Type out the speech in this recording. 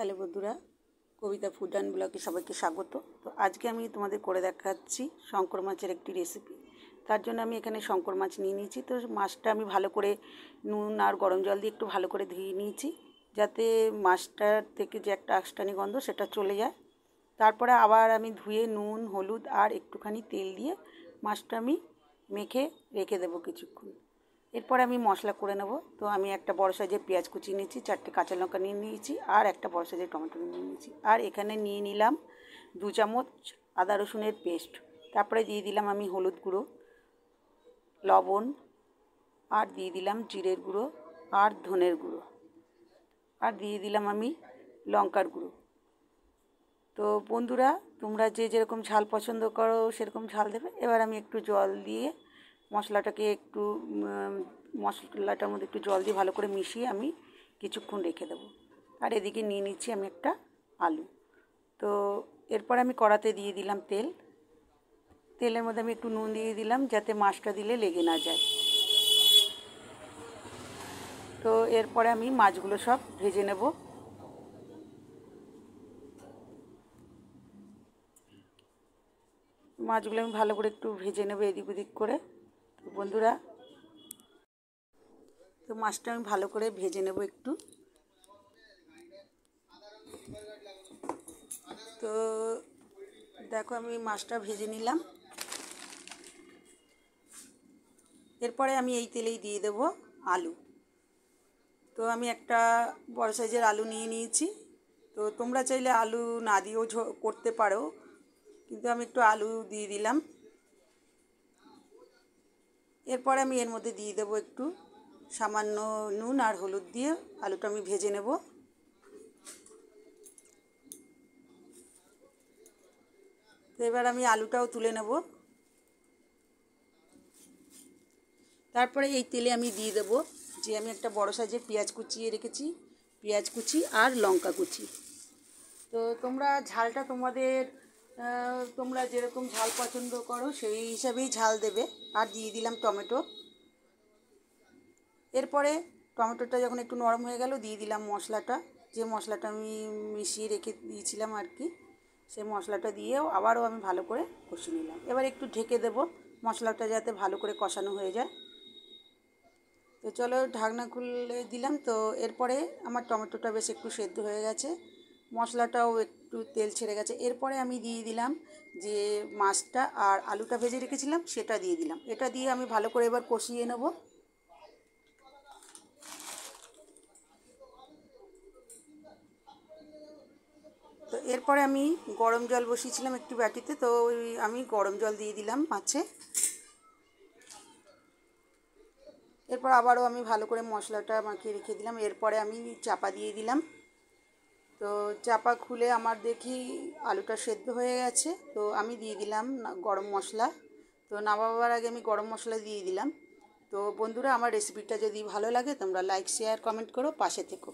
hello বন্ধুরা কবিতা food and ব্লগে সবাইকে স্বাগত তো আজকে আমি তোমাদের করে দেখাচ্ছি শঙ্কর মাছের একটি রেসিপি তার জন্য আমি এখানে শঙ্কর মাছ নিয়ে নিয়েছি তো মাছটা আমি ভালো করে নুন আর গরম জল দিয়ে একটু ভালো করে ধুয়ে নিয়েছি যাতে মাছটার থেকে যে একটা আষ্টানি গন্ধ সেটা চলে যায় তারপরে আবার আমি ধুয়ে নুন হলুদ আর একটুখানি তেল দিয়ে মাছটা আমি মেখে রেখে দেবো কিছুক্ষণ এরপরে আমি মশলা করে নেব তো আমি একটা বড় সাইজের পেঁয়াজ কুচি নিয়েছি চারটে কাঁচা লঙ্কা নিয়ে নিয়েছি আর একটা বড় সাইজের টমেটো নিয়ে নিয়েছি আর এখানে নিয়ে নিলাম দু চামচ আদা রসুনের পেস্ট তারপরে দিয়ে দিলাম আমি হলুদ গুঁড়ো লবণ আর দিয়ে দিলাম জিরের গুঁড়ো আর ধনের গুঁড়ো আর দিয়ে দিলাম আমি লঙ্কার গুঁড়ো তো বন্ধুরা তোমরা যে যেরকম ঝাল পছন্দ করো সেরকম ঝাল দেবে এবার আমি একটু জল দিয়ে মশলাটাকে একটু মশলাটার মধ্যে একটু জল দিয়ে ভালো করে মিশিয়ে আমি কিছুক্ষণ রেখে দেবো আর এদিকে নিয়ে নিচ্ছি আমি একটা আলু তো এরপর আমি কড়াতে দিয়ে দিলাম তেল তেলের মধ্যে আমি একটু নুন দিয়ে দিলাম যাতে মাছটা দিলে লেগে না যায় তো এরপরে আমি মাছগুলো সব ভেজে নেব মাছগুলো আমি ভালো করে একটু ভেজে নেব এদিক ওদিক করে তো বন্ধুরা তো মাছটা আমি ভালো করে ভেজে নেব একটু তো দেখো আমি মাছটা ভেজে নিলাম এরপরে আমি এই তেলেই দিয়ে দেব আলু তো আমি একটা বড় সাইজের আলু নিয়ে নিয়েছি তো তোমরা চাইলে আলু না দিয়েও করতে পারো কিন্তু আমি একটু আলু দিয়ে দিলাম এরপরে আমি এর মধ্যে দিয়ে দেবো একটু সামান্য নুন আর হলুদ দিয়ে আলুটা আমি ভেজে নেব এবার আমি আলুটাও তুলে নেব তারপরে এই তেলে আমি দিয়ে দেব যে আমি একটা বড় সাইজের পেঁয়াজ কুচিয়ে রেখেছি পেঁয়াজ কুচি আর লঙ্কা কুচি তো তোমরা ঝালটা তোমাদের তোমরা যেরকম ঝাল পছন্দ করো সেই হিসাবেই ঝাল দেবে আর দিয়ে দিলাম টমেটো এরপরে টমেটোটা যখন একটু নরম হয়ে গেল দিয়ে দিলাম মশলাটা যে মশলাটা আমি মিশিয়ে রেখে দিয়েছিলাম আর কি সেই মশলাটা দিয়েও আবারও আমি ভালো করে কষিয়ে নিলাম এবার একটু ঢেকে দেব মশলাটা যাতে ভালো করে কষানো হয়ে যায় তো চলো ঢাকনা খুলে দিলাম তো এরপরে আমার টমেটোটা বেশ একটু সেদ্ধ হয়ে গেছে মশলাটাও একটু তেল ছেড়ে গেছে এরপরে আমি দিয়ে দিলাম যে মাছটা আর আলুটা ভেজে রেখেছিলাম সেটা দিয়ে দিলাম এটা দিয়ে আমি ভালো করে এবার কষিয়ে নেব তো এরপরে আমি গরম জল বসিয়েছিলাম একটি বাটিতে তো আমি গরম জল দিয়ে দিলাম মাছে এরপর আবারও আমি ভালো করে মশলাটা মাখিয়ে রেখে দিলাম এরপরে আমি চাপা দিয়ে দিলাম তো চাপা খুলে আমার দেখি আলুটা সেদ্ধ হয়ে গেছে তো আমি দিয়ে দিলাম গরম মশলা তো নামাবার আগে আমি গরম মশলা দিয়ে দিলাম তো বন্ধুরা আমার রেসিপিটা যদি ভালো লাগে তোমরা লাইক শেয়ার কমেন্ট করো পাশে থেকো